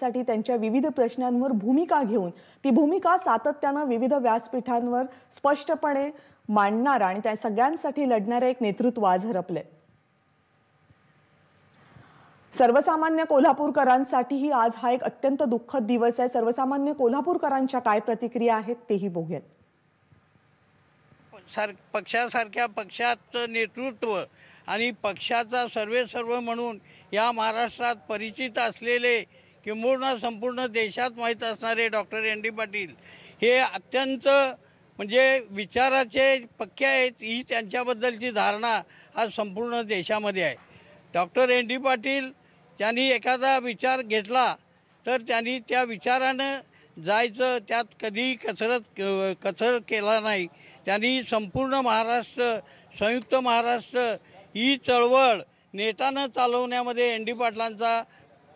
साठी त्यांच्या विविध प्रश्नांवर भूमिका घेऊन ती भूमिका सातत्यानं विविध व्यासपीठांवर स्पष्टपणे मांडणार आणि त्या सगळ्यांसाठी लढणारे एक नेतृत्व आज हरपले सर्वसामान्य कोल्हापूरकरांसाठीही आज हा एक अत्यंत दुःखद दिवस आहे सर्वसामान्य कोल्हापूरकरांच्या काय प्रतिक्रिया आहेत तेही बघूयात सार पक्षासारख्या पक्षाचं नेतृत्व आणि पक्षाचा सर्वे सर्व म्हणून या महाराष्ट्रात परिचित असलेले किंबहुना संपूर्ण देशात माहीत असणारे डॉक्टर एन डी पाटील हे अत्यंत म्हणजे विचाराचे पक्के आहेत ही त्यांच्याबद्दलची धारणा आज संपूर्ण देशामध्ये आहे डॉक्टर एन डी पाटील त्यांनी एखादा विचार घेतला तर त्यांनी त्या विचारानं जायचं त्यात कधीही कसरत कसर केला नाही त्यांनी संपूर्ण महाराष्ट्र संयुक्त महाराष्ट्र ही चळवळ नेटानं चालवण्यामध्ये एन डी पाटलांचा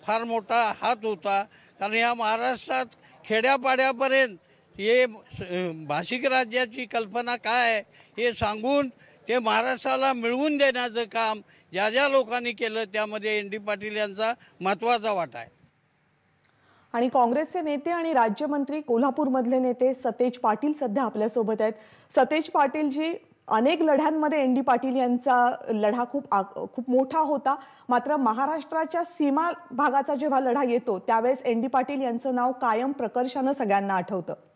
फार मोठा हात होता कारण या महाराष्ट्रात खेड्यापाड्यापर्यंत हे भाषिक राज्याची कल्पना काय आहे हे सांगून ते महाराष्ट्राला मिळवून देण्याचं काम ज्या ज्या लोकांनी केलं त्यामध्ये एन डी पाटील यांचा महत्त्वाचा वाटा आहे आणि काँग्रेसचे नेते आणि राज्यमंत्री कोल्हापूरमधले नेते सतेज पाटील सध्या आपल्यासोबत आहेत सतेज पाटीलजी अनेक लढ्यांमध्ये एन डी पाटील यांचा लढा खूप खूप मोठा होता मात्र महाराष्ट्राच्या सीमा भागाचा जेव्हा लढा येतो त्यावेळेस एन डी पाटील यांचं नाव कायम प्रकर्षानं सगळ्यांना आठवतं